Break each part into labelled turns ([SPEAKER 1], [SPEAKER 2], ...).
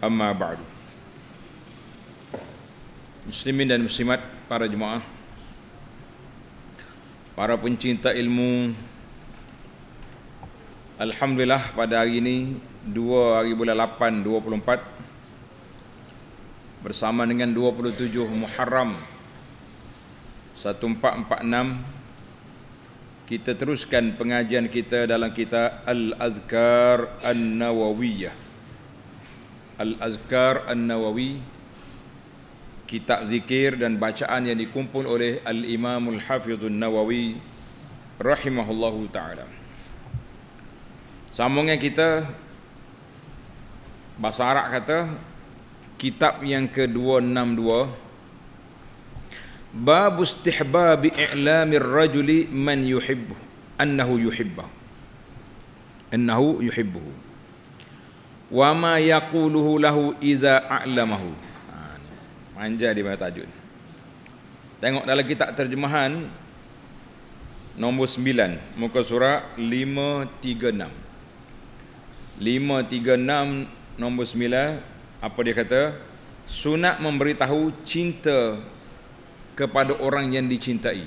[SPEAKER 1] amma ba'du muslimin dan muslimat para jemaah para pencinta ilmu alhamdulillah pada hari ini 2 hari bulan 8 24 bersama dengan 27 Muharram 1446 kita teruskan pengajian kita dalam kitab Al-Azkar An-Nawawiyah Al Al-Azkar An-Nawawi kitab zikir dan bacaan yang dikumpul oleh Al-Imam Al-Hafiz An-Nawawi rahimahullahu taala. Sambungnya kita bahasa Arab kata kitab yang ke-262 Bab istihbab i'lam ar-rajuli man yuhibbu annahu yuhibbu annahu yuhibbuhu, wa ma yaquluhu lahu idza a'lamahu ha manja di bawah tajuk ni tengok dalam kitab terjemahan nombor 9 muka surat 536 536 nombor 9 apa dia kata sunat memberitahu cinta kepada orang yang dicintai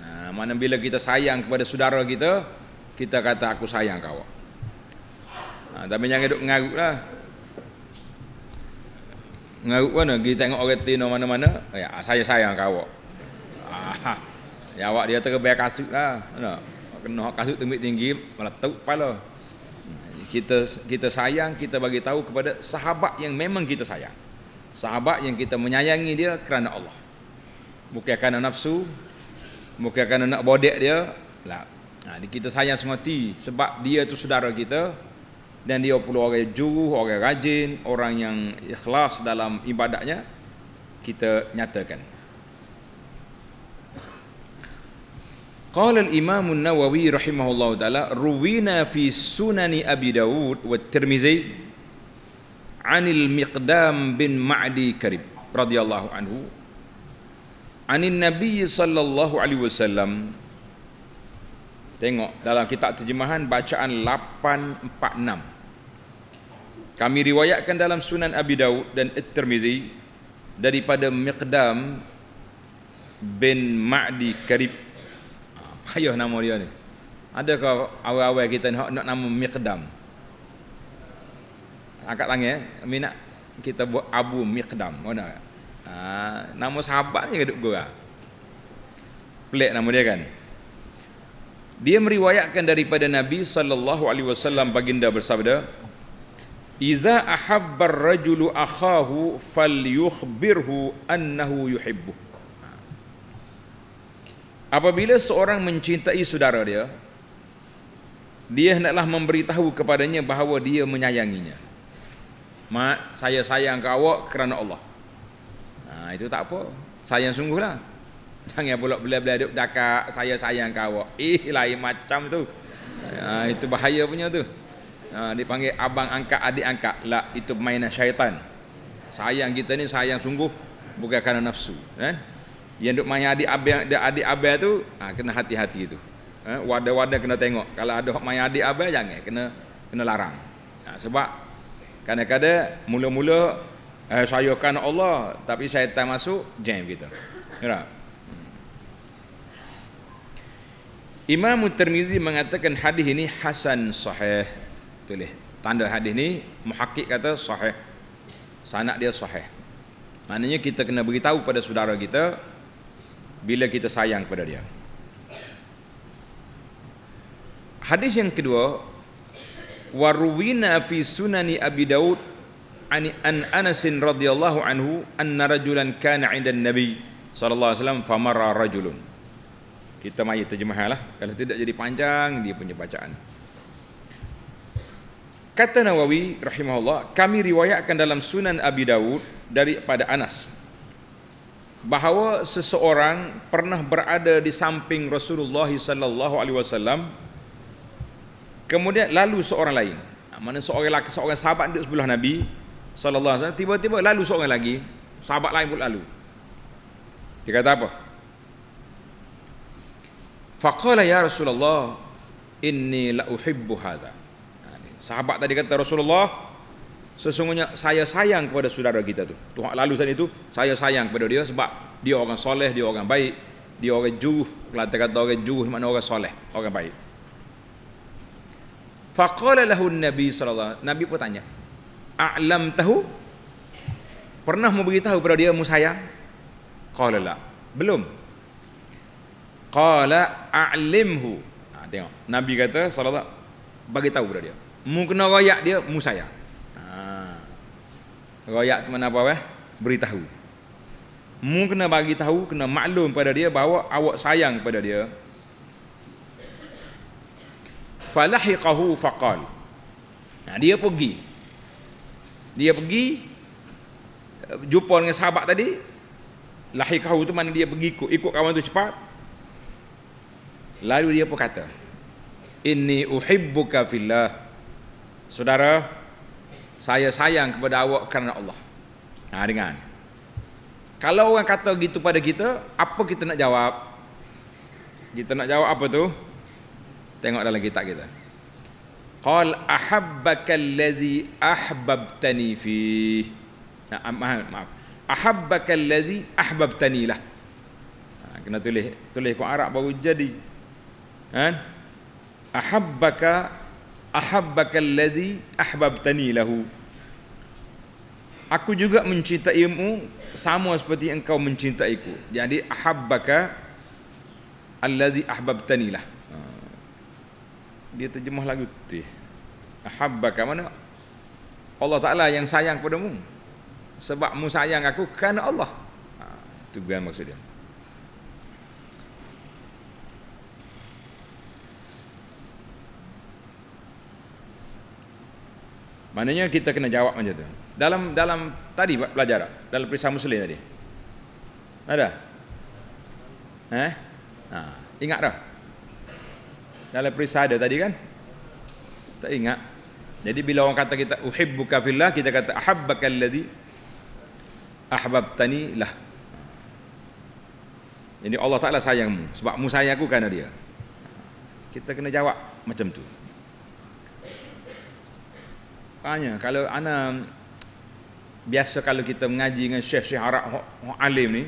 [SPEAKER 1] ha mana bila kita sayang kepada saudara kita kita kata aku sayang kau Ha, tapi jangan duk mengarut lah Mengarut mana? Kita tengok orang tino mana-mana Ya, saya sayang ke awak Ya, awak dia terbiar kasut lah Kena, kena kasut tembik tinggi Malah tau kepala hmm, kita kita sayang kita bagi tahu kepada sahabat yang memang kita sayang sahabat yang kita menyayangi dia kerana Allah bukan kerana nafsu bukan kerana nak bodek dia lah ha, nah, kita sayang semati sebab dia tu saudara kita dan dia pula orang yang juruh, orang rajin, orang yang ikhlas dalam ibadatnya kita nyatakan. Qala al-Imam nawawi rahimahullahu taala ruwina fi sunani Abi Dawud wa Tirmizi 'anil Miqdam bin Ma'di Karib radhiyallahu anhu 'anil Nabi sallallahu alaihi wasallam Tengok dalam kitab terjemahan bacaan 846. Kami riwayatkan dalam Sunan Abi Daud dan At-Tirmizi daripada Miqdam bin Ma'di Karib. ya nama dia ni. Adakah awal-awal kita nak, nak nama Miqdam? Angkat tangan ya. Eh. Minat kita buat Abu Miqdam. Mana? Oh, ha, ah, nama sahabat ni kedok gua. Pelik nama dia kan? Dia meriwayatkan daripada Nabi sallallahu alaihi wasallam baginda bersabda, "Iza ahabba ar-rajulu akhahu falyukhbirhu annahu yuhibbu." Apabila seorang mencintai saudara dia, dia hendaklah memberitahu kepadanya bahawa dia menyayanginya. Mak, saya sayang kau kerana Allah. Ha, itu tak apa. Sayang sungguhlah. Jangan pula bela-bela duk dakak saya sayang kau awak. Ih lain macam tu. Ha, itu bahaya punya tu. Ha, dipanggil abang angkat adik angkat. Lah itu mainan syaitan. Sayang kita ni sayang sungguh bukan kerana nafsu, kan? Eh? Yang duk main adik abang adik, adik abang tu, ha, kena hati-hati tu. Wada-wada ha, wadah kena tengok. Kalau ada hak main adik abang jangan kena kena larang. Ha, sebab kadang-kadang mula-mula eh, saya kan Allah tapi syaitan masuk jam kita. Gerak. Imam Tirmizi mengatakan hadis ini hasan sahih. Tulis. Tanda hadis ini muhakkik kata sahih. Sanad dia sahih. Maknanya kita kena beritahu pada saudara kita bila kita sayang kepada dia. Hadis yang kedua Warwina fi sunani Abi Daud an an Anas radhiyallahu anhu anna rajulan kana 'inda an-nabi sallallahu alaihi wasallam famarra rajulun kita maya terjemahan lah. Kalau tidak jadi panjang dia punya bacaan. Kata Nawawi rahimahullah, kami riwayatkan dalam Sunan Abi Dawud daripada Anas bahawa seseorang pernah berada di samping Rasulullah sallallahu alaihi wasallam kemudian lalu seorang lain. Mana seorang lelaki seorang sahabat duduk sebelah Nabi sallallahu alaihi wasallam tiba-tiba lalu seorang lagi sahabat lain pun lalu. Dia kata apa? Faqala ya Rasulullah Inni la uhibbu hadha Sahabat tadi kata Rasulullah Sesungguhnya saya sayang kepada saudara kita tu Tuhan lalusan itu Saya sayang kepada dia sebab Dia orang soleh, dia orang baik Dia orang juh Kalau kata orang juh mana orang soleh Orang baik Faqala lahu Nabi SAW Nabi pun tanya A'lam tahu Pernah memberitahu kepada dia Musayang Qala la Belum qala a'limhu ha, tengok nabi kata salawat bagi tahu pada dia mu kena royak dia mu saya ha royak tu mana apa eh beritahu mu kena bagi tahu kena maklum pada dia bahawa awak sayang pada dia falahiqahu faqal ha, dia pergi dia pergi jumpa dengan sahabat tadi lahiqahu tu mana dia pergi ikut ikut kawan tu cepat Lalu dia pun kata, "Inni uhibbuka fillah." Saudara, saya sayang kepada awak kerana Allah. Ha dengar. Kalau orang kata gitu pada kita, apa kita nak jawab? Kita nak jawab apa tu? Tengok dalam kitab kita. Qal ahabbaka allazi ahbabtani fi. Ha, ah, maaf, maaf. Ahabbaka allazi ahbabtani lah. Ha, kena tulis, tulis kau Arab baru jadi kan ahabbaka ahabbaka alladhi ahbabtani lahu aku juga mencintaimu sama seperti engkau mencintai aku. jadi ahabbaka alladhi ahbabtani lah ha. dia terjemah lagu tu eh. ahabbaka mana Allah Ta'ala yang sayang padamu sebab mu sayang aku kerana Allah itu ha, bukan maksud dia Maknanya kita kena jawab macam tu. Dalam dalam tadi belajar tak? Dalam perisai muslim tadi. Ada? Eh? Ha, ingat dah. Dalam perisai ada tadi kan? Tak ingat. Jadi bila orang kata kita uhibbuka fillah, kita kata ahabbaka alladhi ahbabtani lah. Jadi Allah Ta'ala sayangmu. Sebab mu sayang aku kerana dia. Kita kena jawab macam tu tanya kalau ana biasa kalau kita mengaji dengan syekh-syekh Arab alim ni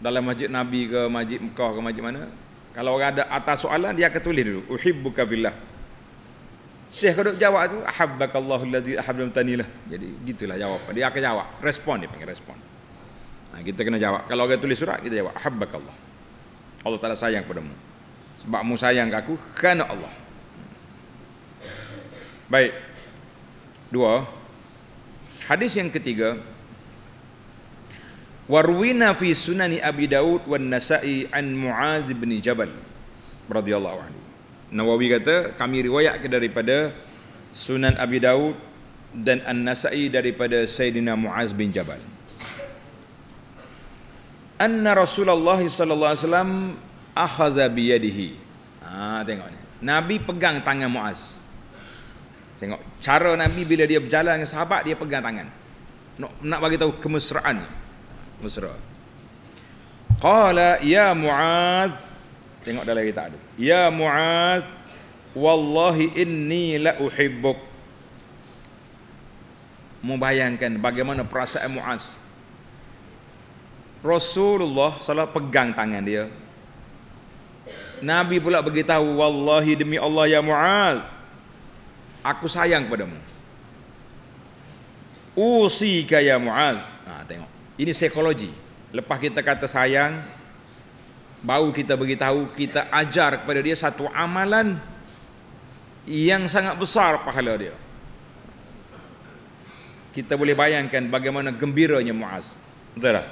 [SPEAKER 1] dalam masjid Nabi ke masjid Mekah ke masjid mana kalau orang ada atas soalan dia akan tulis dulu uhibbuka billah Syekh kau jawab tu ahabbakallahu allazi ahabbam tanilah. Jadi gitulah jawab. Dia akan jawab, respon dia panggil respon. Nah, ha, kita kena jawab. Kalau orang tulis surat kita jawab ahabbakallah. Allah Taala sayang padamu. Sebab mu sayang aku kerana Allah. Baik dua hadis yang ketiga warwina fi sunani abi daud wan nasai an muaz bin jabal radhiyallahu anhu nawawi kata kami riwayat ke daripada sunan abi daud dan an nasai daripada sayyidina muaz bin jabal anna rasulullah sallallahu alaihi wasallam akhadha bi yadihi ah ha, tengok ni nabi pegang tangan muaz Tengok cara Nabi bila dia berjalan dengan sahabat dia pegang tangan. Nak nak bagi tahu kemesraan. Mesra. Qala ya Muaz. Tengok dalam kitab tu. Ya Muaz, wallahi inni la uhibbuk. Membayangkan bagaimana perasaan Muaz. Rasulullah salah pegang tangan dia. Nabi pula beritahu wallahi demi Allah ya Muaz, aku sayang padamu. Usi ya Muaz. Nah, ha, tengok. Ini psikologi. Lepas kita kata sayang, baru kita beritahu, kita ajar kepada dia satu amalan yang sangat besar pahala dia. Kita boleh bayangkan bagaimana gembiranya Muaz. Betul tak?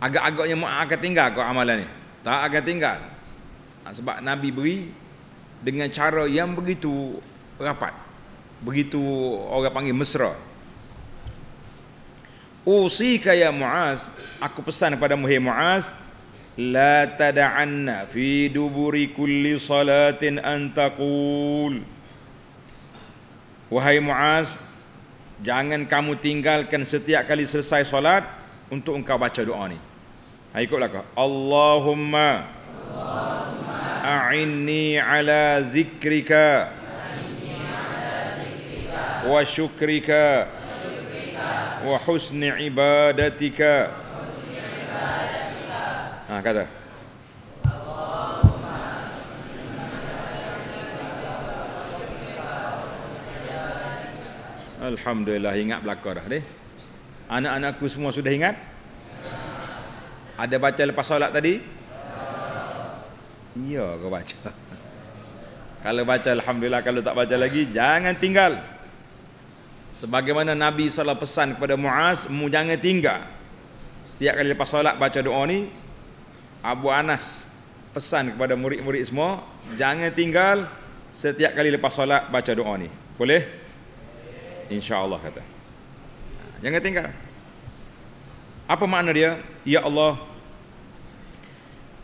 [SPEAKER 1] Agak-agaknya Muaz akan tinggal kau amalan ni. Tak akan tinggal. Ha, sebab Nabi beri dengan cara yang begitu rapat begitu orang panggil mesra usika ya muaz aku pesan kepada muhi muaz la tada'anna fi duburi kulli salatin an taqul wahai muaz jangan kamu tinggalkan setiap kali selesai solat untuk engkau baca doa ni ha ikutlah kau allahumma allahumma a'inni ala zikrika wa syukrika wa husni ibadatika ha kata Alhamdulillah ingat belakang dah deh. Anak-anakku semua sudah ingat? Ada baca lepas solat tadi? Iya, kau baca. Kalau baca alhamdulillah, kalau tak baca lagi jangan tinggal sebagaimana Nabi SAW pesan kepada Muaz mu jangan tinggal setiap kali lepas solat baca doa ni Abu Anas pesan kepada murid-murid semua jangan tinggal setiap kali lepas solat baca doa ni boleh? insyaAllah kata jangan tinggal apa makna dia? Ya Allah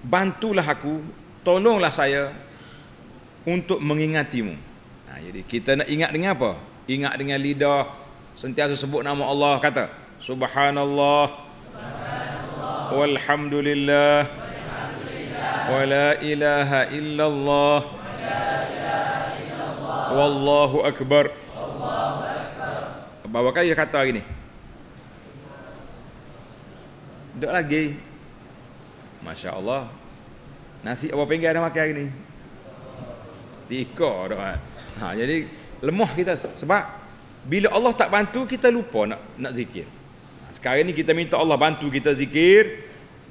[SPEAKER 1] bantulah aku tolonglah saya untuk mengingatimu nah, jadi kita nak ingat dengan apa? ingat dengan lidah sentiasa sebut nama Allah kata subhanallah subhanallah walhamdulillah walhamdulillah wala ilaha illallah wallahu akbar Allahu akbar dia kata hari ni duduk lagi Masya Allah Nasi apa pinggir dia makan hari ni Tikor dah ha, Jadi lemah kita sebab bila Allah tak bantu kita lupa nak nak zikir ha, sekarang ni kita minta Allah bantu kita zikir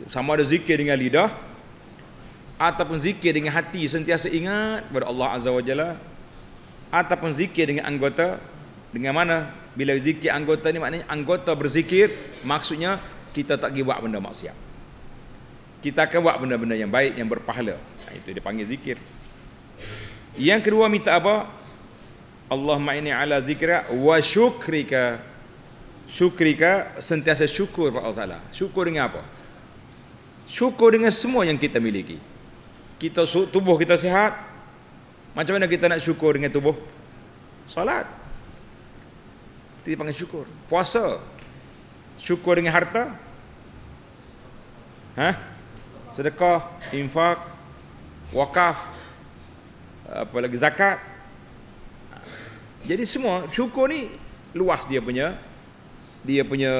[SPEAKER 1] sama ada zikir dengan lidah ataupun zikir dengan hati sentiasa ingat kepada Allah Azza wa Jalla ataupun zikir dengan anggota dengan mana bila zikir anggota ni maknanya anggota berzikir maksudnya kita tak pergi buat benda maksiat kita akan buat benda-benda yang baik yang berpahala ha, itu dipanggil zikir yang kedua minta apa Allahumma inni ala zikra wa syukrika. Syukrika sentiasa syukur kepada Allah Taala. Syukur dengan apa? Syukur dengan semua yang kita miliki. Kita tubuh kita sihat. Macam mana kita nak syukur dengan tubuh? Salat. Itu panggil syukur. Puasa. Syukur dengan harta. Ha? Sedekah, infak, wakaf, apa lagi zakat, jadi semua syukur ni luas dia punya dia punya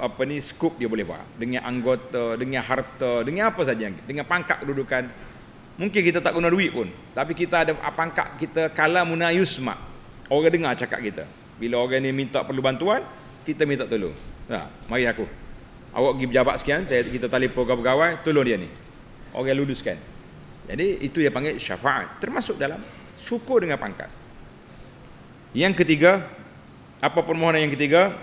[SPEAKER 1] apa ni skop dia boleh buat dengan anggota, dengan harta, dengan apa saja dengan pangkat kedudukan. Mungkin kita tak guna duit pun, tapi kita ada ah, pangkat kita kala munayusma. Orang dengar cakap kita. Bila orang ni minta perlu bantuan, kita minta tolong. Nah, ha, mari aku. Awak pergi berjabat sekian, saya kita telefon pegawai, tolong dia ni. Orang luluskan. Jadi itu yang panggil syafaat, termasuk dalam syukur dengan pangkat. Yang ketiga, apa permohonan yang ketiga?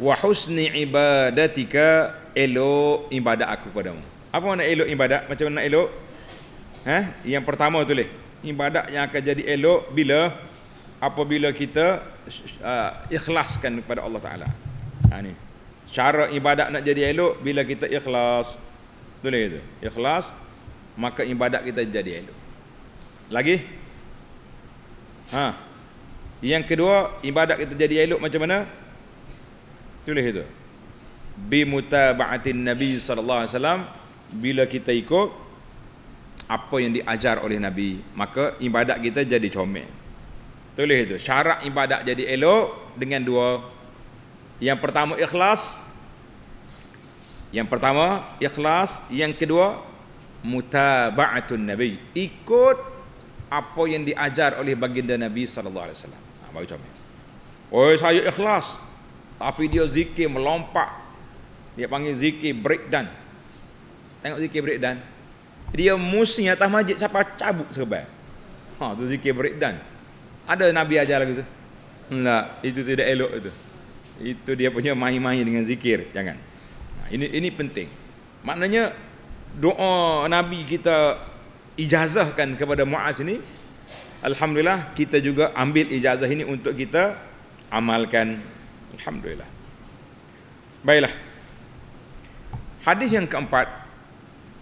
[SPEAKER 1] Wa husni ibadatika Elo ibadat aku padamu. Apa makna Elo ibadat? Macam mana Elo? Ha? Yang pertama tu leh. Ibadat yang akan jadi Elo bila apabila kita uh, ikhlaskan kepada Allah Taala. Ha ni. Cara ibadat nak jadi Elo bila kita ikhlas. Tu leh itu. Ikhlas maka ibadat kita jadi Elo. Lagi? Ha. Yang kedua, ibadat kita jadi elok macam mana? Tulis itu. Bi mutaba'atin Nabi sallallahu alaihi wasallam bila kita ikut apa yang diajar oleh Nabi, maka ibadat kita jadi comel. Tulis itu. Syarat ibadat jadi elok dengan dua. Yang pertama ikhlas. Yang pertama ikhlas, yang kedua mutaba'atun Nabi. Ikut apa yang diajar oleh baginda Nabi sallallahu alaihi wasallam. Ha, baru comel. Oh saya ikhlas. Tapi dia zikir melompat. Dia panggil zikir breakdown. Tengok zikir breakdown. Dia musim atas masjid siapa cabut sebab. Ha tu zikir breakdown. Ada Nabi ajar lagi tu. Enggak, itu tidak elok itu. Itu dia punya main-main dengan zikir, jangan. Ha, ini ini penting. Maknanya doa Nabi kita ijazahkan kepada Muaz ini Alhamdulillah kita juga ambil ijazah ini untuk kita amalkan. Alhamdulillah. Baiklah. Hadis yang keempat.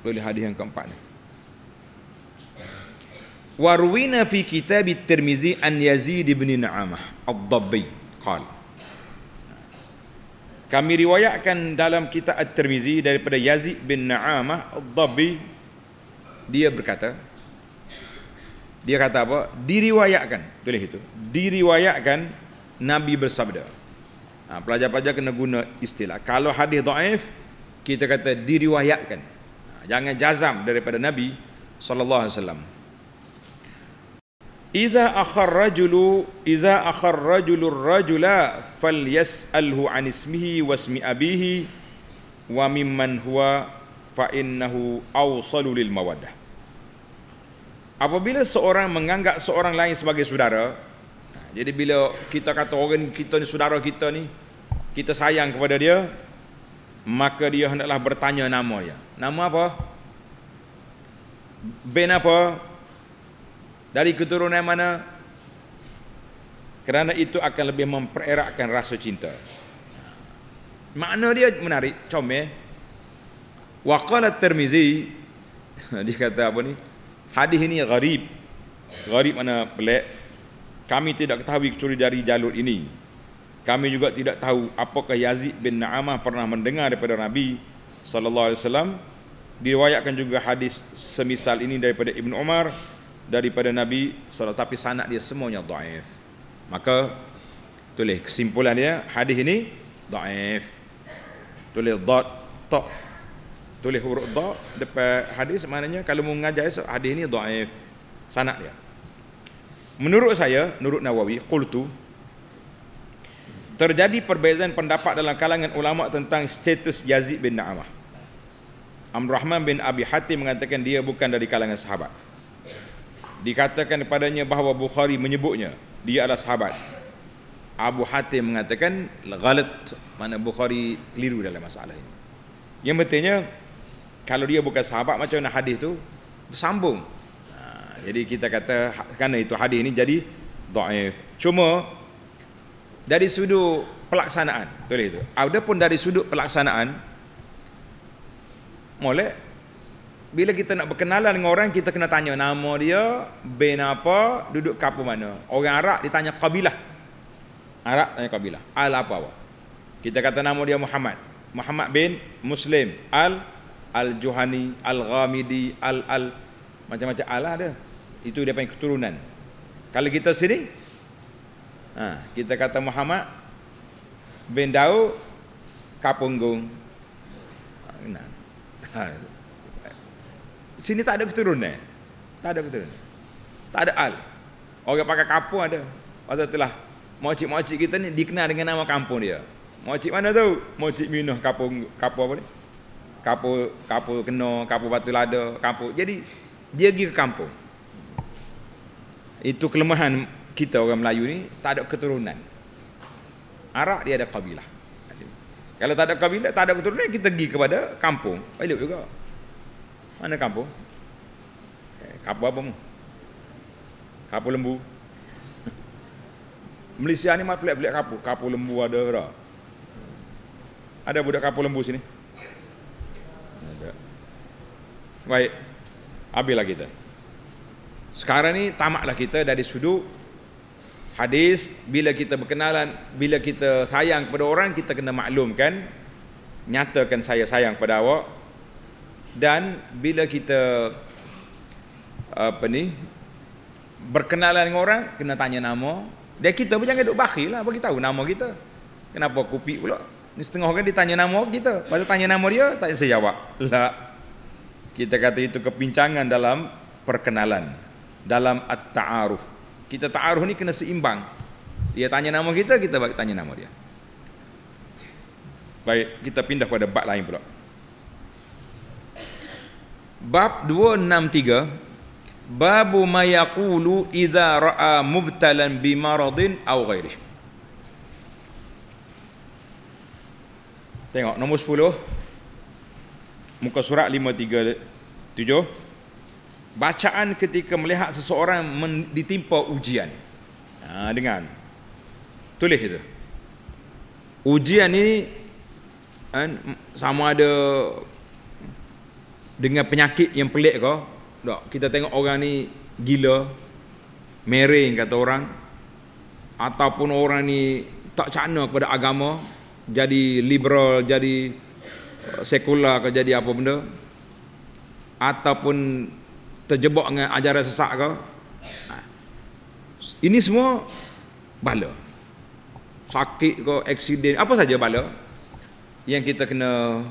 [SPEAKER 1] Boleh hadis yang keempat ni. Warwina fi kitab Tirmizi an Yazid bin Na'amah Ad-Dabbi qala kami riwayatkan dalam kitab At-Tirmizi daripada Yazid bin Na'amah Ad-Dabbi dia berkata dia kata apa diriwayatkan tulis itu diriwayatkan nabi bersabda ha, pelajar-pelajar kena guna istilah kalau hadis dhaif kita kata diriwayatkan ha, jangan jazam daripada nabi sallallahu alaihi wasallam Iza akhar rajulu Iza akhar rajulu rajula Fal yas'alhu an ismihi wa ismi abihi Wa mimman huwa Fa innahu awsalu lil mawadah apabila seorang menganggap seorang lain sebagai saudara jadi bila kita kata orang kita ni saudara kita ni kita sayang kepada dia maka dia hendaklah bertanya nama dia nama apa bin apa dari keturunan mana kerana itu akan lebih mempereratkan rasa cinta makna dia menarik comel waqala tirmizi dia kata apa ni Hadis ini gharib. Gharib mana pelik. Kami tidak ketahui kecuali dari jalur ini. Kami juga tidak tahu apakah Yazid bin Naamah pernah mendengar daripada Nabi saw. alaihi juga hadis semisal ini daripada Ibn Umar daripada Nabi SAW tapi sanak dia semuanya dhaif. Maka tulis kesimpulan dia hadis ini dhaif. Tulis dot tok tulis huruf da depan hadis maknanya kalau mengajar esok hadis ni dhaif sanad dia menurut saya menurut Nawawi qultu terjadi perbezaan pendapat dalam kalangan ulama tentang status Yazid bin Na'amah Amr Rahman bin Abi Hatim mengatakan dia bukan dari kalangan sahabat dikatakan kepadanya bahawa Bukhari menyebutnya dia adalah sahabat Abu Hatim mengatakan galat mana Bukhari keliru dalam masalah ini yang pentingnya kalau dia bukan sahabat macam mana hadis tu bersambung ha, jadi kita kata kerana itu hadis ni jadi daif cuma dari sudut pelaksanaan boleh itu ada pun dari sudut pelaksanaan boleh bila kita nak berkenalan dengan orang kita kena tanya nama dia bin apa duduk kapu mana orang Arab ditanya kabilah Arab tanya kabilah al apa awak kita kata nama dia Muhammad Muhammad bin Muslim al Al-Juhani, Al-Ghamidi, Al-Al Macam-macam Allah ada. Itu dia panggil keturunan Kalau kita sini ha, Kita kata Muhammad Bin Dao Kapunggung ha, Sini tak ada keturunan Tak ada keturunan Tak ada Al Orang pakai kapung ada Pasal itulah Mocik-mocik kita ni dikenal dengan nama kampung dia Mocik mana tu? Mocik Minuh kapung, kapung apa ni? Kapu, kapu kena kapu batu lada kapu. jadi dia pergi ke kampung itu kelemahan kita orang Melayu ni tak ada keturunan Arak dia ada kabilah kalau tak ada kabilah tak ada keturunan kita pergi kepada kampung balik juga mana kampung eh, Kapu apa mu Kapu lembu Malaysia ni mah pelik-pelik kapu kapur lembu ada ada budak kapu lembu sini Baik. Apalah kita. Sekarang ni tamaklah kita dari sudut hadis bila kita berkenalan, bila kita sayang kepada orang kita kena maklumkan, nyatakan saya sayang kepada awak. Dan bila kita apa ni berkenalan dengan orang kena tanya nama. Dia kita pun jangan duk bakhil lah bagi nama kita. Kenapa kupi pula? Ni setengah orang ditanya nama kita. Lepas tanya nama dia, tak saya jawab. Lah. Kita kata itu kepincangan dalam perkenalan. Dalam at-ta'aruf. Kita ta'aruf ni kena seimbang. Dia tanya nama kita, kita bagi tanya nama dia. Baik, kita pindah pada bab lain pula. Bab 263 Babu ma yaqulu idza ra'a mubtalan bi maradin aw ghairihi Tengok nombor 10 Muka surat 537 Bacaan ketika melihat seseorang ditimpa ujian ha, Dengan Tulis itu Ujian ini kan, Sama ada Dengan penyakit yang pelik ke tak, Kita tengok orang ni gila mereng kata orang Ataupun orang ni tak cana kepada agama jadi liberal, jadi sekular ke jadi apa benda ataupun terjebak dengan ajaran sesak ke ini semua bala sakit ke accident apa saja bala yang kita kena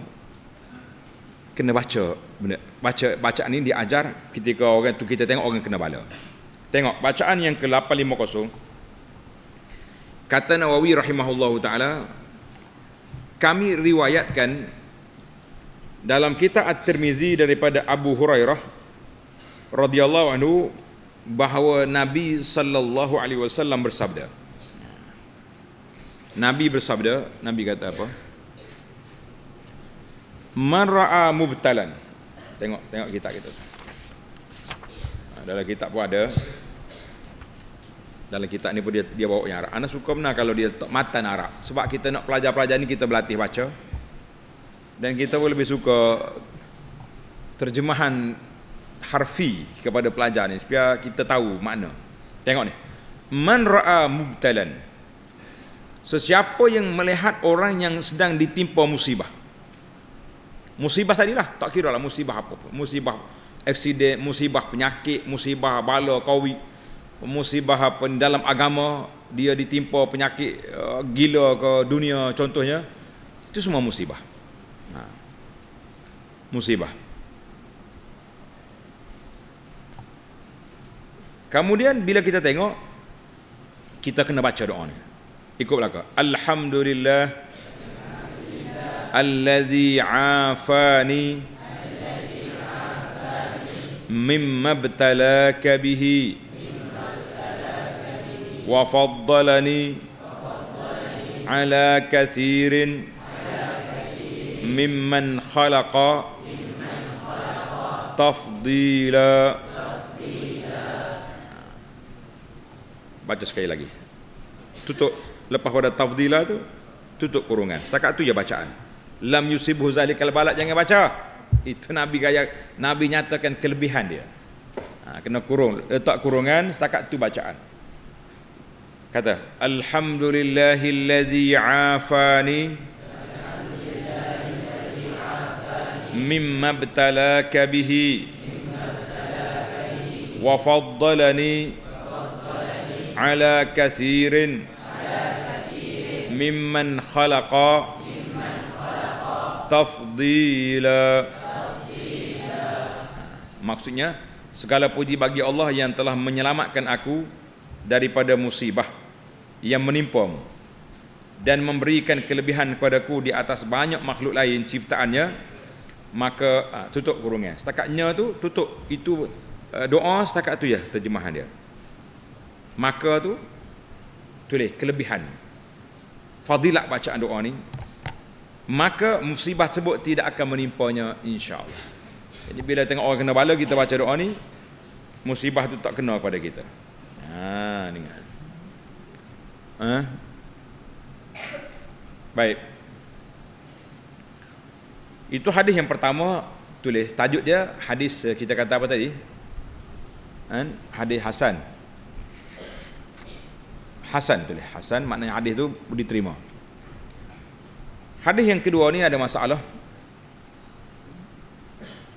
[SPEAKER 1] kena baca benda baca bacaan ini diajar ketika orang tu kita tengok orang kena bala tengok bacaan yang ke-850 kata Nawawi rahimahullahu taala kami riwayatkan dalam kitab At-Tirmizi daripada Abu Hurairah radhiyallahu anhu bahawa Nabi sallallahu alaihi wasallam bersabda Nabi bersabda Nabi kata apa Man ra'a mubtalan Tengok tengok kitab kita Dalam kitab pun ada dalam kitab ni pun dia dia bawa yang Arab. Ana suka benar kalau dia tak matan Arab. Sebab kita nak pelajar-pelajar ni kita berlatih baca. Dan kita pun lebih suka terjemahan harfi kepada pelajar ni supaya kita tahu makna. Tengok ni. Man ra'a mubtalan. Sesiapa yang melihat orang yang sedang ditimpa musibah. Musibah tadi lah, tak kira lah musibah apa pun. Musibah aksiden, musibah penyakit, musibah bala, covid, musibah dalam agama dia ditimpa penyakit uh, gila ke dunia contohnya itu semua musibah ha. musibah kemudian bila kita tengok kita kena baca doa ni ikut belakang Alhamdulillah Alladhi afani Mimma btalaka bihi وفضلني على كثير ممن خلق تفضيلا Baca sekali لاجي Tutup lepas pada tafdila tu, tutup kurungan. Setakat tu je bacaan. Lam yusibhu zalikal balad jangan baca. Itu Nabi gaya Nabi nyatakan kelebihan dia. Ha, kena kurung, letak kurungan setakat tu bacaan kata alhamdulillah alladhi afani mimma btalaka bihi wa faddalani ala kathirin mimman khalaqa tafdila maksudnya segala puji bagi Allah yang telah menyelamatkan aku daripada musibah yang menimpamu dan memberikan kelebihan kepadaku di atas banyak makhluk lain ciptaannya maka ah, tutup kurungnya setakatnya tu tutup itu ah, doa setakat tu ya terjemahan dia maka tu tulis kelebihan fadilat bacaan doa ni maka musibah tersebut tidak akan menimpanya insyaallah jadi bila tengok orang kena bala kita baca doa ni musibah tu tak kena kepada kita ha dengar Eh? Baik. Itu hadis yang pertama tulis tajuk dia hadis eh, kita kata apa tadi? Kan? Hadis Hasan. Hasan tulis Hasan maknanya hadis tu diterima. Hadis yang kedua ni ada masalah.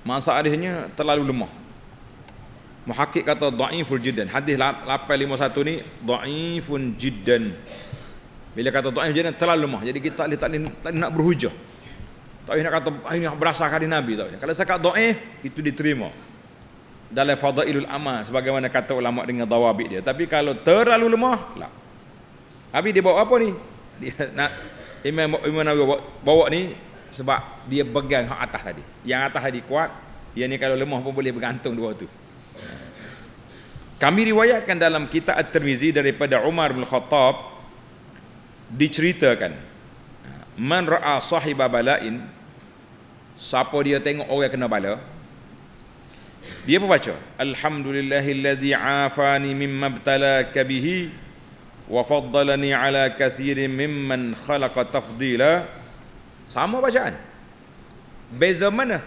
[SPEAKER 1] Masalahnya terlalu lemah Muhakkik kata dhaiful jiddan. Hadis 851 ni dhaifun jiddan. Bila kata dhaif jiddan terlalu lemah. Jadi kita tak tak, tak, nak berhujah. Tak nak kata ah, ini berasal Nabi tak. Kalau saya kata dhaif itu diterima. Dalam fadailul amal sebagaimana kata ulama dengan dawabi dia. Tapi kalau terlalu lemah, lah. Habis dia bawa apa ni? Dia nak Imam Imam Nawawi bawa, bawa ni sebab dia pegang hak atas tadi. Yang atas tadi kuat, yang ni kalau lemah pun boleh bergantung dua tu. Kami riwayatkan dalam kitab At-Tirmizi daripada Umar bin Khattab diceritakan man ra'a sahiba bala'in siapa dia tengok orang yang kena bala dia apa baca alhamdulillahillazi afani mimma btalaka bihi wa faddalani ala kathirin mimman khalaqa tafdila sama bacaan beza mana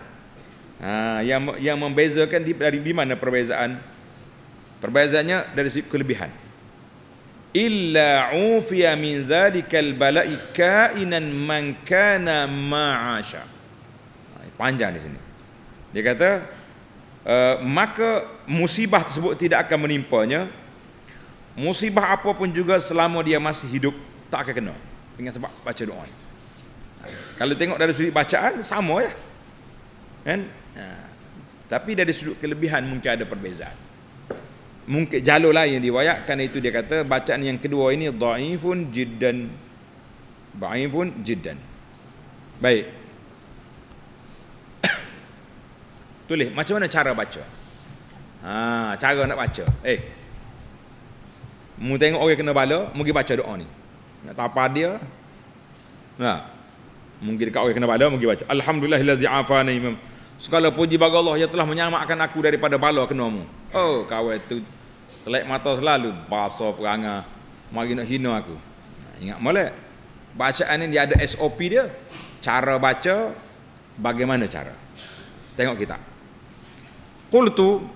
[SPEAKER 1] Ha, yang yang membezakan di, dari di mana perbezaan? Perbezaannya dari segi kelebihan. Illa ufiya min zalikal bala'i kainan man kana ma'asha. Ha, panjang di sini. Dia kata, e, maka musibah tersebut tidak akan menimpanya. Musibah apapun juga selama dia masih hidup, tak akan kena. Dengan sebab baca doa. Ha, kalau tengok dari sudut bacaan, sama ya. Kan? Ha. Tapi dari sudut kelebihan mungkin ada perbezaan. Mungkin jalur lain yang diwayatkan itu dia kata bacaan yang kedua ini dhaifun jiddan. Dhaifun jiddan. Baik. Tulis macam mana cara baca? Ha, cara nak baca. Eh. Mu tengok orang kena bala, mungkin baca doa ni. Nak tapa dia. Nah, ha. Mungkin dekat orang kena bala, mungkin baca. Alhamdulillahillazi afana imam. Segala puji bagi Allah yang telah menyelamatkan aku daripada bala kenamu. Oh, kawan tu telek mata selalu basah perangah mari nak hina aku. ingat molek. Bacaan ni dia ada SOP dia. Cara baca bagaimana cara? Tengok kita. Qultu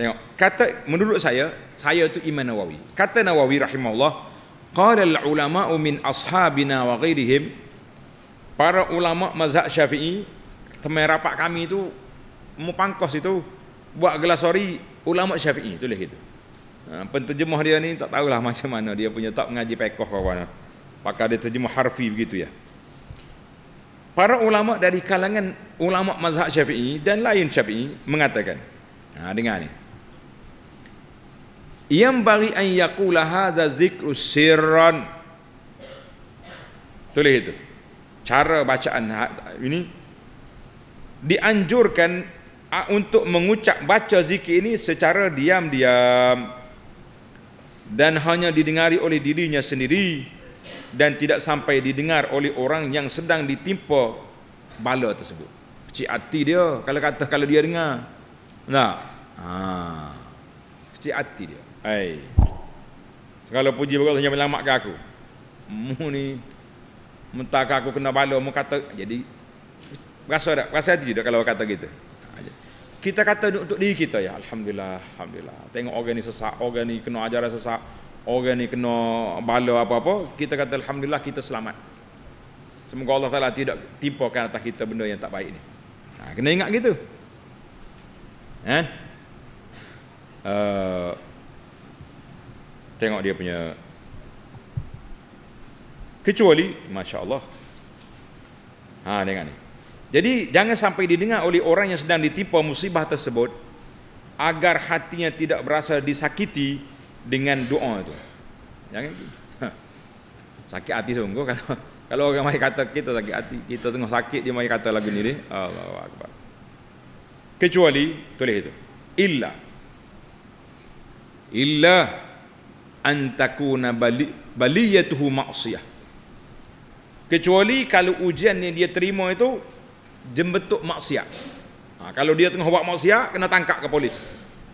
[SPEAKER 1] tengok kata menurut saya saya tu Imam Nawawi. Kata Nawawi rahimahullah qala al ulama min ashabina wa ghairihim para ulama mazhab Syafi'i temen rapak kami itu mau pangkos itu buat gelasori ulama syafi'i tulis itu. ha, penterjemah dia ni tak tahulah macam mana dia punya tak mengaji pekoh kawan Pakai dia terjemah harfi begitu ya para ulama dari kalangan ulama mazhab syafi'i dan lain syafi'i mengatakan ha, dengar ni yang bagi an yakula hadha zikru sirran tulis itu cara bacaan ha, ini dianjurkan untuk mengucap baca zikir ini secara diam-diam dan hanya didengari oleh dirinya sendiri dan tidak sampai didengar oleh orang yang sedang ditimpa bala tersebut. Kecil hati dia kalau kata kalau dia dengar. Nah. Ha. Kecil hati dia. Hai. Segala puji bagi Allah yang menyelamatkan aku. Mu ni mentak aku kena bala mu kata jadi Rasa tak? Rasa hati tak kalau kata gitu? Kita kata untuk diri kita ya, Alhamdulillah, Alhamdulillah. Tengok orang ni sesak, orang ni kena ajaran sesak, orang ni kena bala apa-apa, kita kata Alhamdulillah kita selamat. Semoga Allah Ta'ala tidak timpakan atas kita benda yang tak baik ni. Ha, kena ingat gitu. Ha? Eh? Uh, tengok dia punya kecuali masya-Allah. Ha dengar ni. Jadi jangan sampai didengar oleh orang yang sedang ditimpa musibah tersebut agar hatinya tidak berasa disakiti dengan doa itu. Jangan ha. sakit hati sungguh kalau kalau orang mai kata kita sakit hati, kita tengah sakit dia mai kata lagu ni ni. Allahu akbar. Kecuali tulis itu. Illa illa an takuna bali, baliyatuhu ma'siyah. Kecuali kalau ujian yang dia terima itu jembetuk maksiat. Ha, kalau dia tengah buat maksiat kena tangkap ke polis.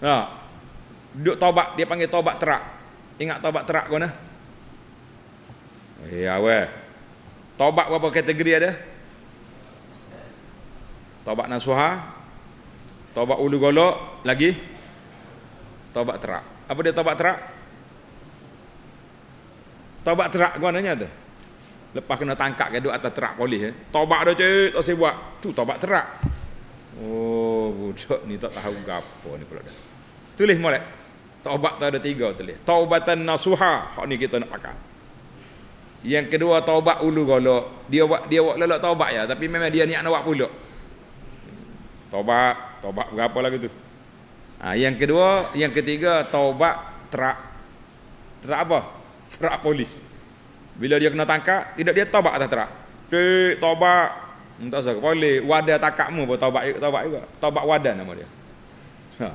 [SPEAKER 1] Ha. Duduk taubat, dia panggil taubat terak. Ingat taubat terak kau nah. Eh, ya weh. Taubat berapa kategori ada? Taubat nasuha, taubat ulu golok, lagi taubat terak. Apa dia taubat terak? Taubat terak gua nanya tu lepas kena tangkap ke duduk atas terak polis eh. Tobak dah cik, tak saya Tu tobak terak. Oh, budak ni tak tahu gapo ni pula dah. Tulis molek. Taubat tu ada tiga tulis. Taubatan nasuha, hak ni kita nak pakai. Yang kedua taubat ulu golok. Dia buat dia buat lelak taubat ya, tapi memang dia niat nak buat pula. Taubat, taubat berapa lagi tu? Ha, yang kedua, yang ketiga taubat terak. Terak apa? Terak polis. Bila dia kena tangkap, tidak dia taubat atas terak. Cik, taubat. Entah sebab boleh. Wadah takakmu pun taubat, taubat juga. Taubat wadah nama dia. Ha.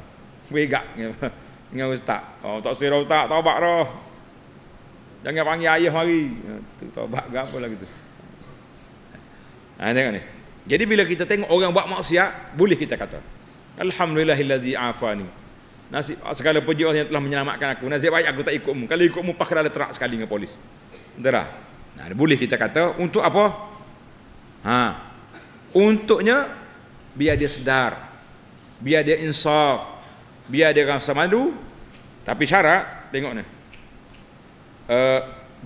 [SPEAKER 1] Begak. Dengan ustaz. Oh, tak sirah ustaz, taubat roh. Jangan panggil ayah mari. Ha, tu taubat ke apa lagi tu. Ha, tengok ni. Jadi bila kita tengok orang buat maksiat, boleh kita kata. Alhamdulillahillazi afani. Nasib segala puji Allah yang telah menyelamatkan aku. Nasib baik aku tak ikutmu. Kalau ikutmu, pakar ada terak sekali dengan polis. Tentera. Nah, boleh kita kata untuk apa? Ha. Untuknya biar dia sedar. Biar dia insaf. Biar dia rasa malu. Tapi syarat tengok ni. Uh,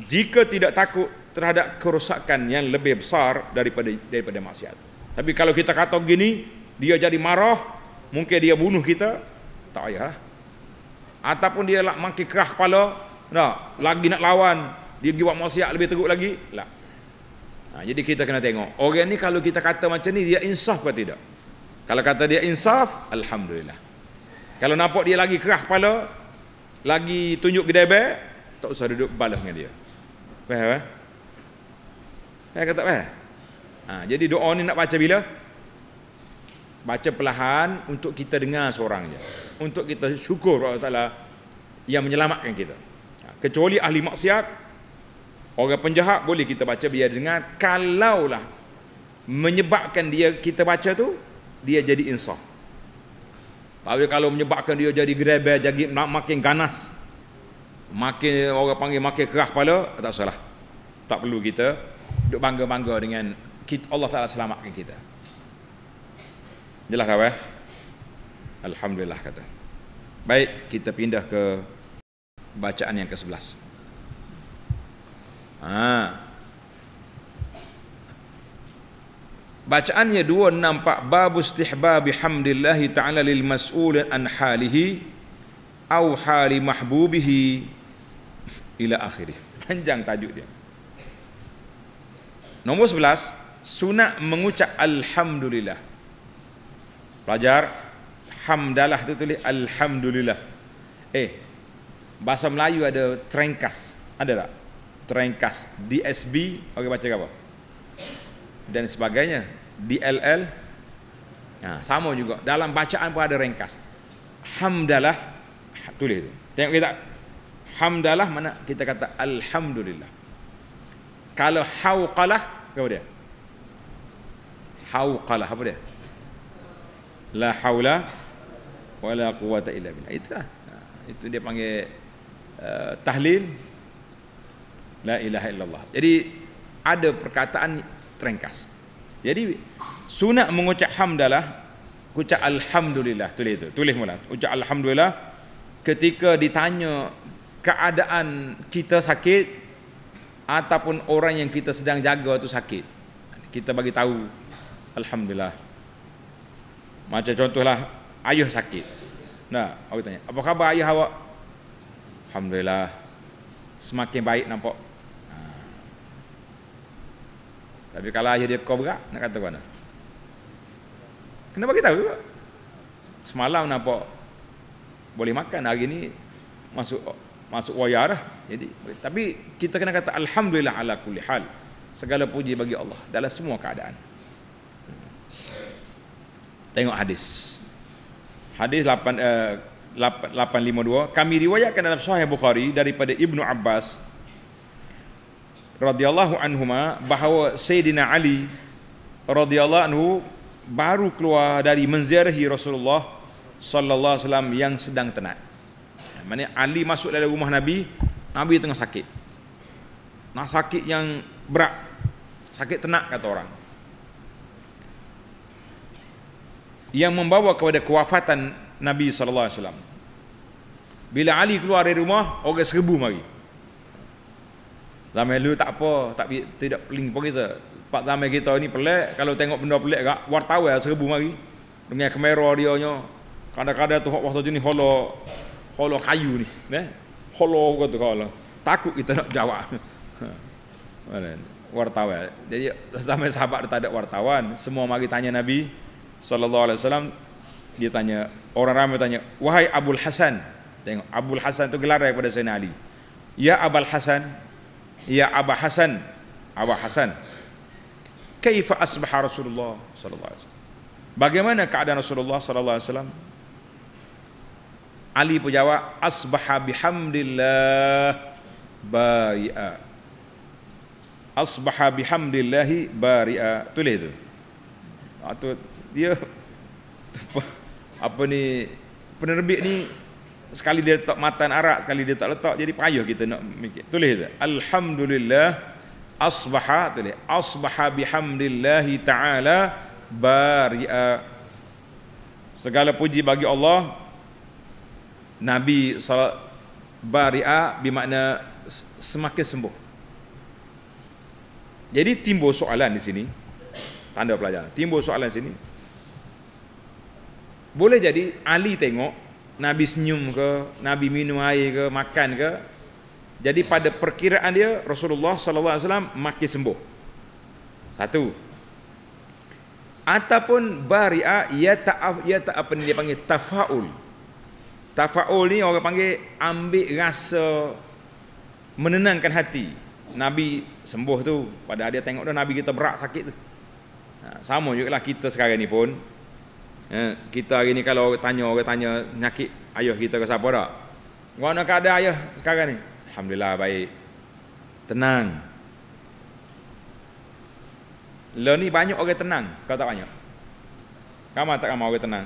[SPEAKER 1] jika tidak takut terhadap kerosakan yang lebih besar daripada daripada maksiat. Tapi kalau kita kata begini, dia jadi marah, mungkin dia bunuh kita, tak payah. Ataupun dia nak makin kerah kepala, tak, lagi nak lawan, dia pergi buat maksiat lebih teruk lagi lah ha, jadi kita kena tengok orang ni kalau kita kata macam ni dia insaf ke tidak kalau kata dia insaf Alhamdulillah kalau nampak dia lagi kerah kepala lagi tunjuk gede bear tak usah duduk balas dengan dia faham eh faham kata faham ha, jadi doa ni nak baca bila baca perlahan untuk kita dengar seorang je untuk kita syukur Allah Ta'ala yang menyelamatkan kita ha, kecuali ahli maksiat orang penjahat boleh kita baca biar dia dengar kalaulah menyebabkan dia kita baca tu dia jadi insaf tapi kalau menyebabkan dia jadi grebe jadi makin ganas makin orang panggil makin kerah kepala tak salah tak perlu kita duk bangga-bangga dengan kita, Allah Taala selamatkan kita jelas kawan eh? alhamdulillah kata baik kita pindah ke bacaan yang ke-11 Ha. Bacaannya 264 bab istihbab hamdillah taala lil mas'ul an halihi au hali mahbubih ila akhirih. Panjang tajuk dia. Nombor 11 sunat mengucap alhamdulillah. Pelajar hamdalah tu tulis alhamdulillah. Eh bahasa Melayu ada terengkas, ada tak? Trainkas DSB okay baca apa? Dan sebagainya DLL Nah, sama juga dalam bacaan pun ada ringkas. Hamdalah tulis tu. Tengok kita Hamdalah mana kita kata alhamdulillah. Kalau hauqalah apa dia? Hauqalah apa dia? La haula wala quwata illa billah. Itulah. Itu dia panggil uh, tahlil La ilaha illallah. Jadi ada perkataan terengkas. Jadi sunat mengucap hamdalah ucap alhamdulillah tulis itu tulis mula ucap alhamdulillah ketika ditanya keadaan kita sakit ataupun orang yang kita sedang jaga itu sakit kita bagi tahu alhamdulillah macam contohlah ayuh sakit nah awak tanya apa khabar ayah awak alhamdulillah semakin baik nampak Tapi kalau akhir dia kau berat, nak kata mana? Kenapa kita juga. Semalam nampak boleh makan hari ni masuk masuk wayarah? Jadi tapi kita kena kata alhamdulillah ala kulli hal. Segala puji bagi Allah dalam semua keadaan. Tengok hadis. Hadis 8 eh, 852 kami riwayatkan dalam sahih Bukhari daripada Ibnu Abbas radhiyallahu anhuma bahawa Sayyidina Ali radhiyallahu anhu baru keluar dari menziarahi Rasulullah sallallahu alaihi wasallam yang sedang tenat. Mana Ali masuk dalam rumah Nabi, Nabi tengah sakit. Nak sakit yang berat. Sakit tenat kata orang. Yang membawa kepada kewafatan Nabi sallallahu alaihi wasallam. Bila Ali keluar dari rumah, orang serbu mari. Zaman dulu tak apa, tak tidak peling pun kita. Pak zaman kita ni pelik, kalau tengok benda pelik gak wartawan serbu mari. Dengan kamera dia nya. Kadang-kadang tu waktu tu ni holo holo kayu ni, ne. Eh? Holo gitu kalau. Takut kita nak jawab. Mana wartawan. Jadi zaman sahabat tak ada wartawan, semua mari tanya Nabi sallallahu alaihi wasallam dia tanya orang ramai tanya wahai Abdul Hasan tengok Abdul Hasan tu gelar daripada Sayyidina Ali ya Abul Hasan ya Abu Hasan Abu Hasan kaifa asbaha Rasulullah sallallahu alaihi wasallam bagaimana keadaan Rasulullah sallallahu alaihi wasallam Ali pun jawab asbaha bihamdillah bai'a asbaha bihamdillahi bari'a tulis tu atau ah, dia apa ni penerbit ni sekali dia letak matan arak, sekali dia tak letak, jadi payah kita nak mikir. Tulis tu. Alhamdulillah asbaha tulis. Asbaha bihamdillahi ta'ala bari'a. Segala puji bagi Allah. Nabi salat bari'a bermakna semakin sembuh. Jadi timbul soalan di sini. Tanda pelajar. Timbul soalan di sini. Boleh jadi Ali tengok Nabi senyum ke, Nabi minum air ke, makan ke. Jadi pada perkiraan dia Rasulullah sallallahu alaihi wasallam makin sembuh. Satu. Ataupun bari'a ya ta'af ya ta apa ni dia panggil tafaul. Tafaul ni orang panggil ambil rasa menenangkan hati. Nabi sembuh tu pada dia tengok dah Nabi kita berat sakit tu. Ha, sama juga lah kita sekarang ni pun Eh, kita hari ni kalau tanya orang tanya nyakit ayah kita ke siapa dak? Mana keadaan ayah sekarang ni? Alhamdulillah baik. Tenang. Lo lah ni banyak orang tenang, kau tak banyak. Kamu tak mau orang tenang.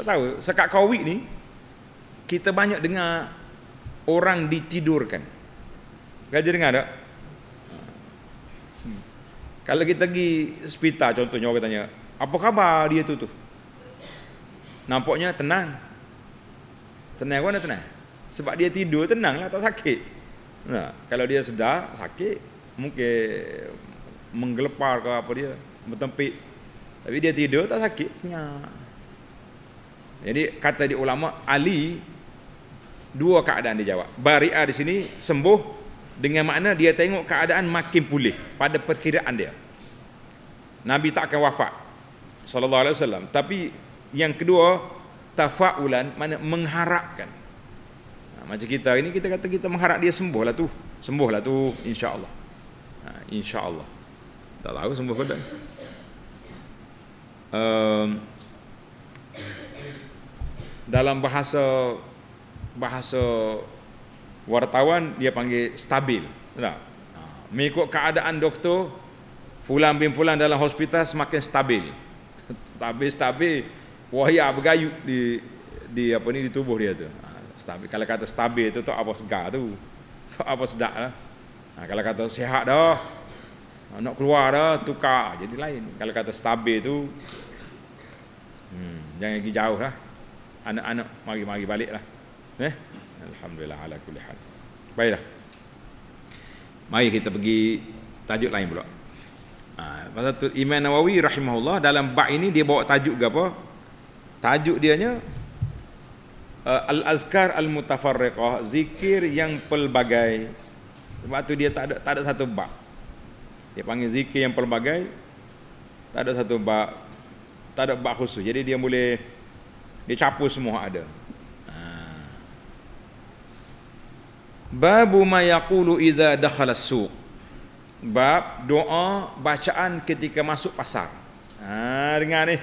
[SPEAKER 1] Tak tahu, sekat COVID ni kita banyak dengar orang ditidurkan. Gaji dengar tak? Hmm. Kalau kita pergi hospital contohnya orang tanya, apa khabar dia tu tu? Nampaknya tenang. Tenang ke mana tenang? Sebab dia tidur tenanglah tak sakit. Nah, kalau dia sedar sakit mungkin menggelepar ke apa dia, bertempik. Tapi dia tidur tak sakit senyap. Jadi kata di ulama Ali dua keadaan dia jawab. Bari'ah di sini sembuh dengan makna dia tengok keadaan makin pulih pada perkiraan dia. Nabi tak akan wafat sallallahu alaihi wasallam tapi yang kedua tafaulan mana mengharapkan ha, macam kita ini kita kata kita mengharap dia sembuhlah tu sembuhlah tu insyaallah ha, insyaallah tak tahu sembuh ke tak um, dalam bahasa bahasa wartawan dia panggil stabil tak ha, mengikut keadaan doktor fulan bin fulan dalam hospital semakin stabil stabil-stabil wahya bergayu di di apa ni di tubuh dia tu. Ha, stabil kalau kata stabil tu tak apa segar tu. Tak apa sedak lah. Ha, kalau kata sihat dah ha, nak keluar dah tukar jadi lain. Kalau kata stabil tu hmm, jangan pergi jauh lah. Anak-anak mari-mari balik lah. Eh? Alhamdulillah ala kulli Baiklah. Mari kita pergi tajuk lain pula. Ha, tu Imam Nawawi rahimahullah dalam bab ini dia bawa tajuk ke apa? Tajuk dianya uh, Al-Azkar Al-Mutafarriqah, zikir yang pelbagai. Sebab tu dia tak ada tak ada satu bab. Dia panggil zikir yang pelbagai. Tak ada satu bab. Tak ada bab khusus. Jadi dia boleh dia capu semua ada. Ha. Babu ma yaqulu idza dakhala as-suq bab doa bacaan ketika masuk pasar. Ha dengar ni.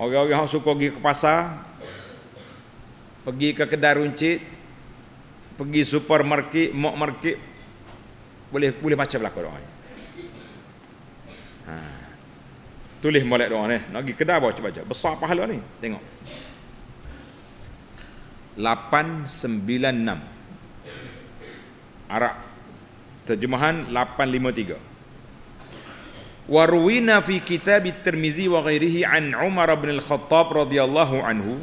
[SPEAKER 1] Orang-orang yang suka pergi ke pasar, pergi ke kedai runcit, pergi supermarket, mock market boleh boleh baca belakang doa. Ha. Tulis molek doa ni, nak pergi kedai baca baca. Besar pahala ni, tengok. 896 Arab 896 Terjemahan 853. Warwina fi kitab Tirmizi wa ghairihi an Umar bin Al-Khattab radhiyallahu anhu.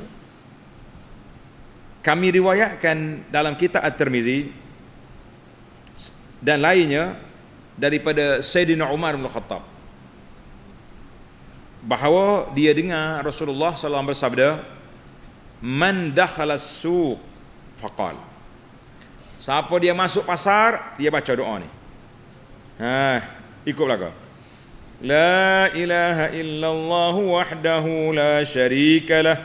[SPEAKER 1] Kami riwayatkan dalam kitab At-Tirmizi dan lainnya daripada Sayyidina Umar bin Al-Khattab bahawa dia dengar Rasulullah sallallahu alaihi wasallam bersabda man dakhala as-suq faqala Siapa dia masuk pasar, dia baca doa ni. Ha, ikut belaka. La ilaha illallah wahdahu la syarikalah.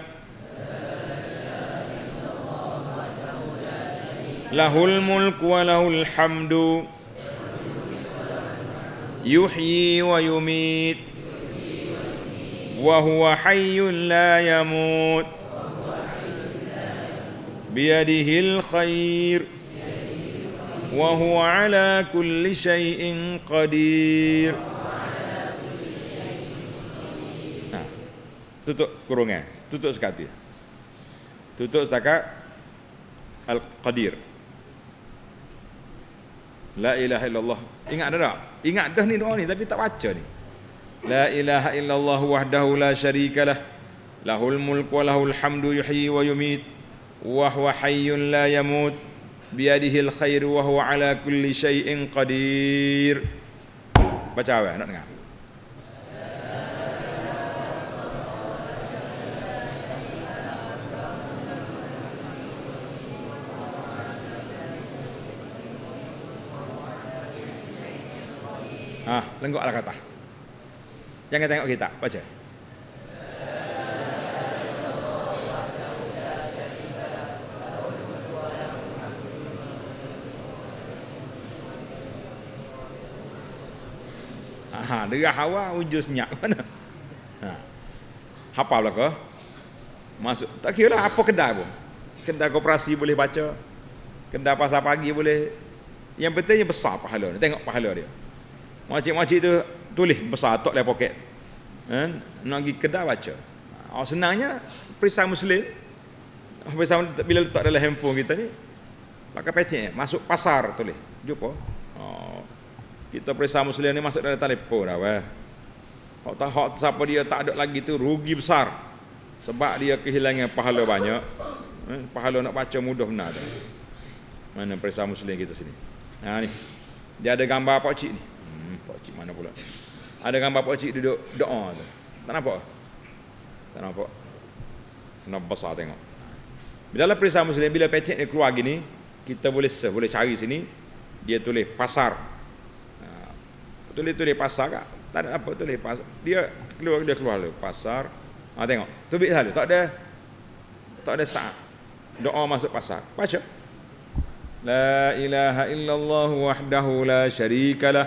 [SPEAKER 1] Lahul mulk wa lahul hamdu. Yuhyi wa yumit. وهو حي لا يموت بيده الخير, وهو على كل شيء قدير nah, tutup kurungan tutup sekati tutup setakat al qadir la ilaha illallah ingat ada tak ingat dah ni doa ni tapi tak baca ni la ilaha illallah wahdahu la syarikalah lahul mulku wa lahul hamdu yuhyi wa yumiit wa huwa hayyun la yamut biadihi alkhair wa huwa ala kulli syai'in qadir baca awal nak dengar Ah, ha, lengkoklah kata. Jangan tengok kita. Baca. ha derah hawa hujus nyak mana ha apa belaka masuk tak kira lah, apa kedai pun kedai koperasi boleh baca kedai pasar pagi boleh yang pentingnya besar pahala ni tengok pahala dia Macam-macam tu tulis besar tok dalam poket eh? nak pergi kedai baca oh, senangnya perisai muslim perisai bila letak dalam handphone kita ni pakai pecik masuk pasar tulis jumpa oh, kita periksa muslim ni masuk dalam telefon apa lah, hak tak hak siapa dia tak ada lagi tu rugi besar sebab dia kehilangan pahala banyak eh, pahala nak baca mudah benar mana periksa muslim kita sini ha ni dia ada gambar pak cik ni hmm, pak cik mana pula ada gambar pak cik duduk doa tu tak nampak tak nampak kena besar tengok Bila la periksa muslim bila pecek ni keluar gini kita boleh boleh cari sini dia tulis pasar tulis tulis pasar kak. Tak ada apa tulis pasar. Dia keluar dia keluar dulu pasar. Ha tengok. tu Tubik selalu. Tak ada tak ada saat doa masuk pasar. Baca. La ilaha illallah wahdahu la syarika lah.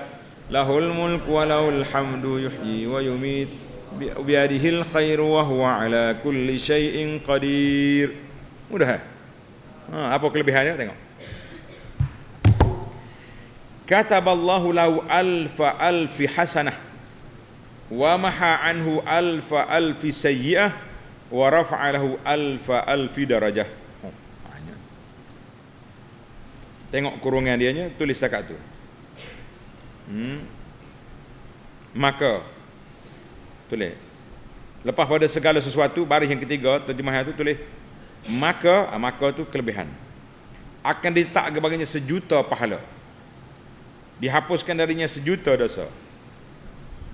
[SPEAKER 1] Lahul mulku wa lahul hamdu yuhyi wa yumit. Biadihi al-khair wa huwa ala kulli syai'in qadir. Mudah. Ha, apa kelebihannya? Tengok. Allah, lahu alfa alfi hasanah wa maha anhu alfa alfi sayyi'ah wa rafa'a lahu alfa alfi darajah Tengok kurungan dia tulis dekat tu. Hmm. Maka tulis. Lepas pada segala sesuatu baris yang ketiga terjemahan tu tulis maka ah, maka tu kelebihan. Akan ditak kepadanya sejuta pahala dihapuskan darinya sejuta dosa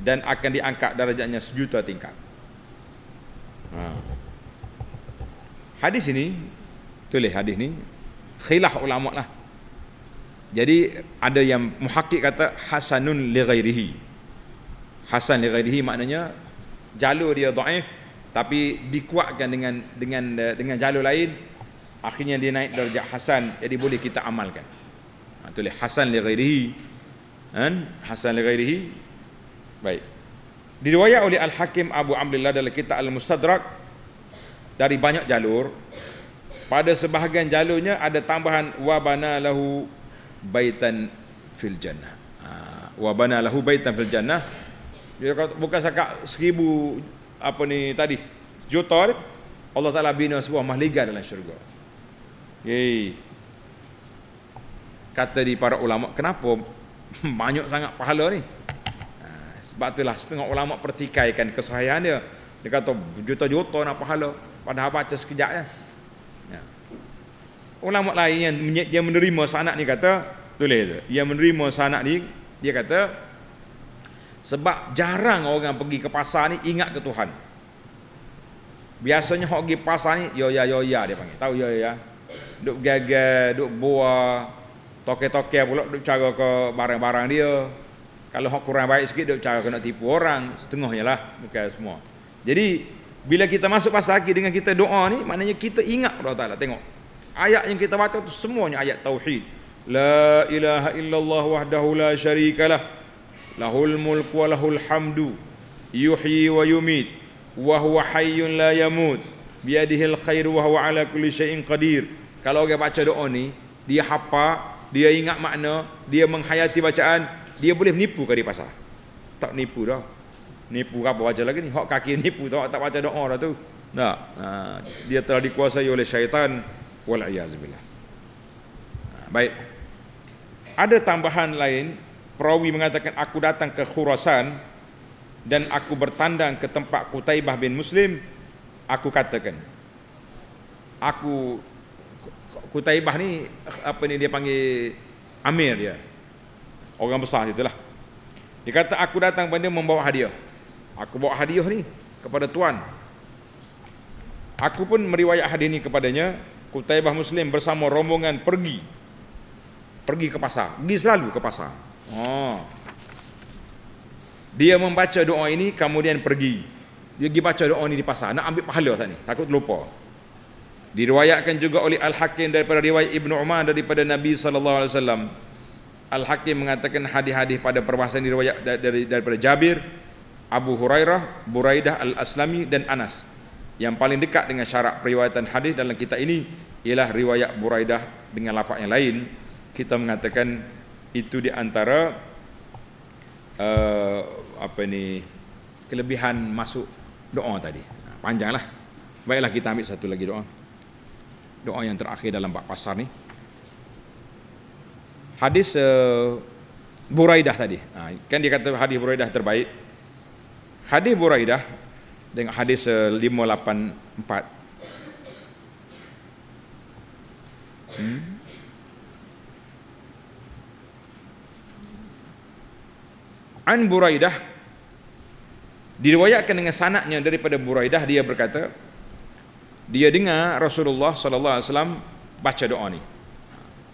[SPEAKER 1] dan akan diangkat darajatnya sejuta tingkat. Ha. Hadis ini tulis hadis ni khilaf ulama lah. Jadi ada yang muhakkik kata hasanun li ghairihi. Hasan li ghairihi maknanya jalur dia dhaif tapi dikuatkan dengan dengan dengan jalur lain akhirnya dia naik darjat hasan jadi boleh kita amalkan. Ha, tulis hasan li ghairihi an hasan li ghairihi baik diriwayat oleh al hakim abu amrillah dalam kitab al mustadrak dari banyak jalur pada sebahagian jalurnya ada tambahan wa bana lahu baitan fil jannah ha, wa bana lahu baitan fil jannah bukan sekak seribu apa ni tadi juta Allah Taala bina sebuah mahligai dalam syurga. Yey. Kata di para ulama, kenapa banyak sangat pahala ni ah, sebab itulah setengah ulama pertikaikan kesahihan dia dia kata juta-juta nak pahala padahal baca sekejap ya. ya. ulama lain yang dia menerima sanak ni kata tulis tu dia menerima sanak ni dia kata sebab jarang orang pergi ke pasar ni ingat ke Tuhan biasanya orang pergi pasar ni yo ya yo ya dia panggil tahu yo ya Duduk ya. gagal duduk buah toke-toke pula duk cara ke barang-barang dia. Kalau hak kurang baik sikit duk cara kena tipu orang, setengahnya lah bukan semua. Jadi bila kita masuk pasal lagi dengan kita doa ni, maknanya kita ingat Allah Taala. Tengok. Ayat yang kita baca tu semuanya ayat tauhid. La ilaha illallah wahdahu la syarikalah. Lahul mulku wa lahul hamdu. Yuhyi wa yumit. Wa huwa hayyun la yamut. Biadihil khairu wa huwa ala kulli syai'in qadir. Kalau orang baca doa ni, dia hafal dia ingat makna, dia menghayati bacaan, dia boleh menipu kari pasar. Tak nipu dah. Nipu apa baca lagi ni? Hak kaki nipu tak tak baca doa dah tu. Nah, ha, dia telah dikuasai oleh syaitan wal iazbillah. Ha, baik. Ada tambahan lain, perawi mengatakan aku datang ke Khurasan dan aku bertandang ke tempat Qutaibah bin Muslim, aku katakan Aku Kutaibah ni apa ni dia panggil Amir dia. Orang besar itulah. Dia kata aku datang pada membawa hadiah. Aku bawa hadiah ni kepada tuan. Aku pun meriwayat hadiah ni kepadanya. Kutaibah Muslim bersama rombongan pergi. Pergi ke pasar. Pergi selalu ke pasar. Oh. Dia membaca doa ini kemudian pergi. Dia pergi baca doa ini di pasar. Nak ambil pahala saat ni. Takut terlupa. lupa. Diriwayatkan juga oleh Al-Hakim daripada riwayat Ibn Umar daripada Nabi SAW. Al-Hakim mengatakan hadis-hadis pada perbahasan riwayat dari daripada Jabir, Abu Hurairah, Buraidah Al-Aslami dan Anas. Yang paling dekat dengan syarat periwayatan hadis dalam kitab ini ialah riwayat Buraidah dengan lafaz yang lain. Kita mengatakan itu di antara uh, apa ini kelebihan masuk doa tadi. Panjanglah. Baiklah kita ambil satu lagi doa doa yang terakhir dalam bab pasar ni. Hadis uh, Buraidah tadi. Ha, kan dia kata hadis Buraidah terbaik. Hadis Buraidah dengan hadis uh, eh, 584 Hmm? An Buraidah diriwayatkan dengan sanaknya daripada Buraidah dia berkata dia dengar Rasulullah sallallahu alaihi wasallam baca doa ni.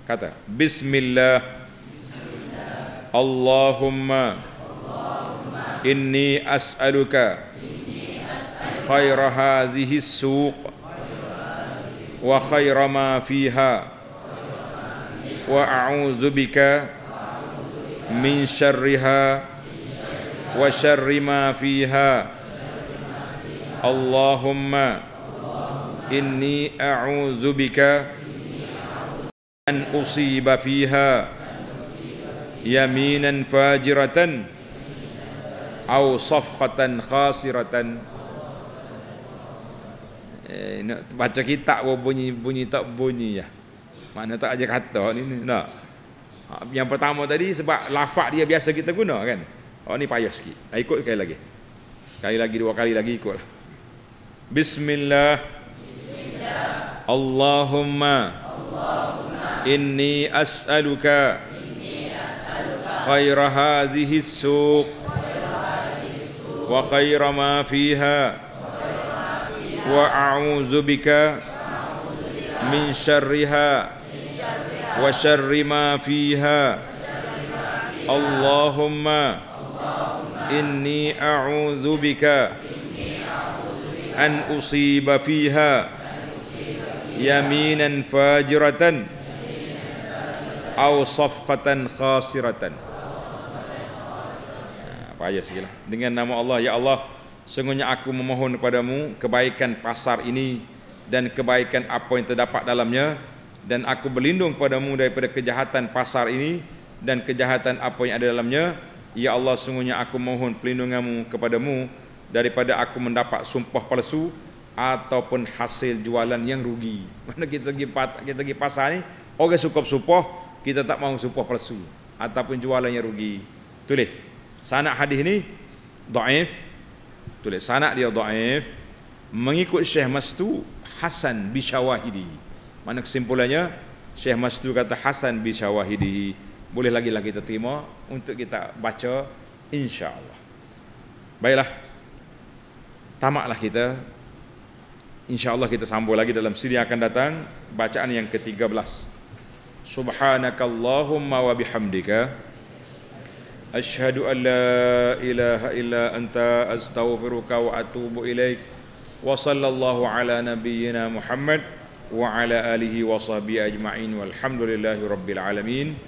[SPEAKER 1] Kata, bismillah. Allahumma, inni as'aluka khair hadhihi as-suq wa khair ma fiha wa a'udzu bika min syarriha wa syarri ma fiha Allahumma inni a'udzu bika an usiba fiha yaminan fajiratan au safqatan khasiratan eh nak baca kitab pun bunyi bunyi tak bunyi ya mana tak aja kata ni nak ha, yang pertama tadi sebab lafaz dia biasa kita guna kan oh ni payah sikit ikut sekali lagi sekali lagi dua kali lagi ikutlah bismillah اللهم إني أسألك خير هذه السوق وخير ما فيها وأعوذ بك من شرها وشر ما فيها اللهم إني أعوذ بك أن أصيب فيها yaminan fajiratan au safqatan khasiratan apa aja sekilah dengan nama Allah ya Allah sungguhnya aku memohon kepadamu kebaikan pasar ini dan kebaikan apa yang terdapat dalamnya dan aku berlindung padamu daripada kejahatan pasar ini dan kejahatan apa yang ada dalamnya ya Allah sungguhnya aku mohon perlindunganmu kepadamu daripada aku mendapat sumpah palsu ataupun hasil jualan yang rugi. Mana kita pergi kita pergi pasar ni orang okay, cukup supah, kita tak mau supah palsu ataupun jualan yang rugi. Tulis. Sanad hadis ni dhaif. Tulis sanad dia dhaif. Mengikut Syekh Mastu Hasan bi syawahidi. Mana kesimpulannya? Syekh Mastu kata Hasan bi syawahidi. Boleh lagi lagi kita terima untuk kita baca insya-Allah. Baiklah. Tamaklah kita insyaallah kita sambung lagi dalam siri yang akan datang bacaan yang ke-13 subhanakallahumma wa bihamdika ashhadu an la ilaha illa anta astaghfiruka wa atubu ilaik wa sallallahu ala nabiyyina muhammad wa ala alihi wa sahbihi ajma'in walhamdulillahi rabbil alamin